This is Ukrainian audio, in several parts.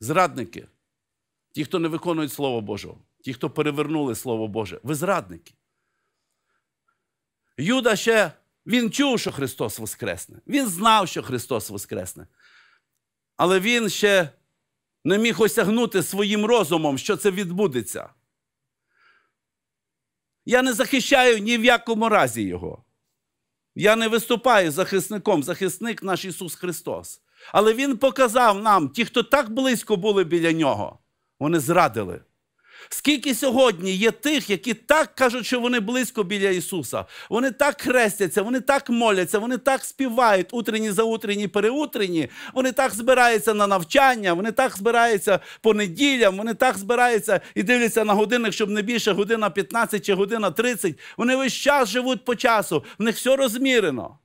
зрадники, ті, хто не виконують Слово Божого, ті, хто перевернули Слово Боже, ви зрадники. Юда ще він чув, що Христос Воскресне. Він знав, що Христос Воскресне. Але він ще не міг осягнути своїм розумом, що це відбудеться. Я не захищаю ні в якому разі його. Я не виступаю захисником, захисник наш Ісус Христос. Але Він показав нам, ті, хто так близько були біля Нього, вони зрадили. Скільки сьогодні є тих, які так кажуть, що вони близько біля Ісуса, вони так хрестяться, вони так моляться, вони так співають утренні, заутренні, переутренні, вони так збираються на навчання, вони так збираються по неділям, вони так збираються і дивляться на годинник, щоб не більше година 15 чи година 30. Вони весь час живуть по часу, в них все розмірено.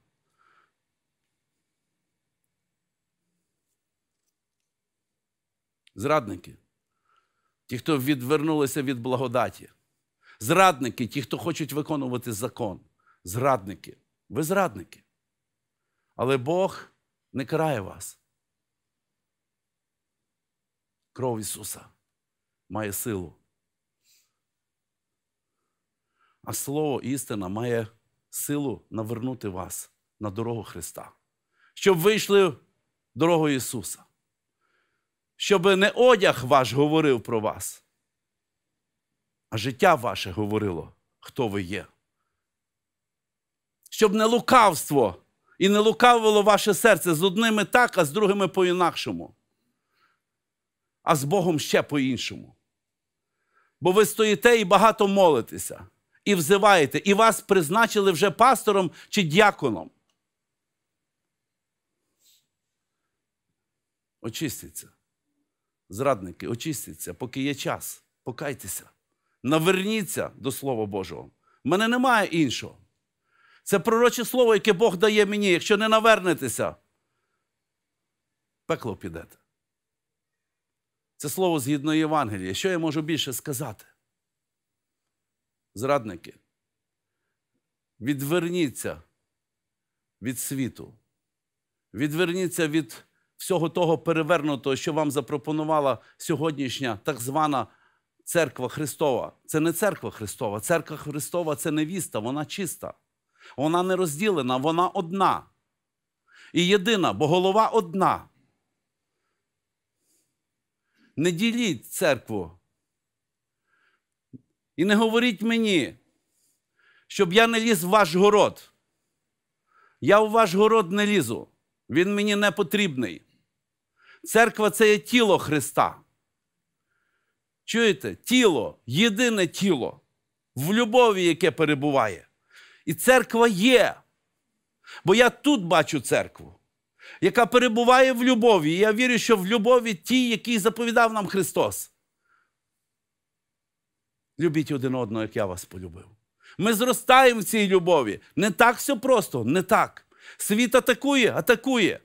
Зрадники ті, хто відвернулися від благодаті, зрадники, ті, хто хочуть виконувати закон, зрадники. Ви зрадники. Але Бог не карає вас. Кров Ісуса має силу. А слово істина має силу навернути вас на дорогу Христа, щоб вийшли йшли дорогою Ісуса щоб не одяг ваш говорив про вас, а життя ваше говорило, хто ви є. Щоб не лукавство і не лукавило ваше серце з одними так, а з другими по-інакшому. А з Богом ще по-іншому. Бо ви стоїте і багато молитеся, і взиваєте, і вас призначили вже пастором чи дяконом. Очиститься зрадники, очиститься, поки є час. Покайтеся. Наверніться до Слова Божого. У мене немає іншого. Це пророче слово, яке Бог дає мені. Якщо не навернетеся, пекло підете. Це слово згідно Євангелія. Що я можу більше сказати? Зрадники, відверніться від світу, відверніться від всього того перевернутого, що вам запропонувала сьогоднішня так звана церква Христова. Це не церква Христова. Церква Христова це невіста, вона чиста. Вона не розділена, вона одна. І єдина, бо голова одна. Не діліть церкву. І не говоріть мені, щоб я не ліз в ваш город. Я в ваш город не лізу. Він мені не потрібний. Церква це є тіло Христа. Чуєте? Тіло, єдине тіло в любові, яке перебуває. І церква є. Бо я тут бачу церкву, яка перебуває в любові. І я вірю, що в любові ті, який заповідав нам Христос. Любіть один одного, як я вас полюбив. Ми зростаємо в цій любові. Не так все просто, не так. Світ атакує, атакує.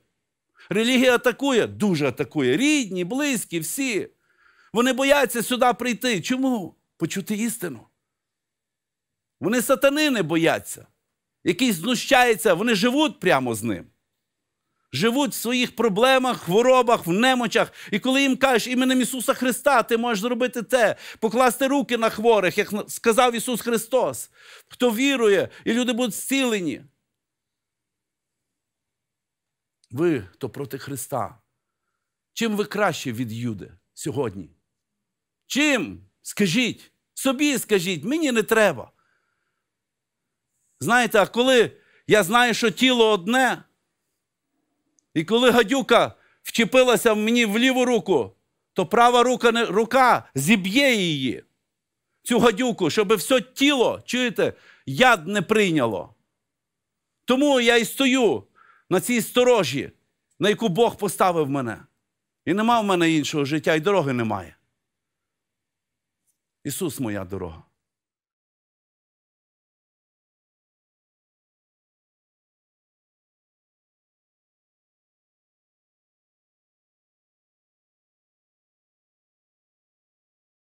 Релігія атакує, дуже атакує. Рідні, близькі, всі. Вони бояться сюди прийти. Чому? Почути істину. Вони сатанини бояться, який знущається, вони живуть прямо з ним. Живуть в своїх проблемах, хворобах, в немочах. І коли їм кажеш іменем Ісуса Христа, ти можеш зробити те, покласти руки на хворих, як сказав Ісус Христос, хто вірує, і люди будуть зцілені ви то проти Христа. Чим ви краще від Юди сьогодні? Чим? Скажіть, собі скажіть, мені не треба. Знаєте, а коли я знаю, що тіло одне, і коли гадюка вчепилася мені в ліву руку, то права рука рука зіб'є її, цю гадюку, щоб все тіло, чуєте, яд не прийняло. Тому я і стою на цій сторожі, на яку Бог поставив мене. І нема в мене іншого життя, і дороги немає. Ісус моя дорога.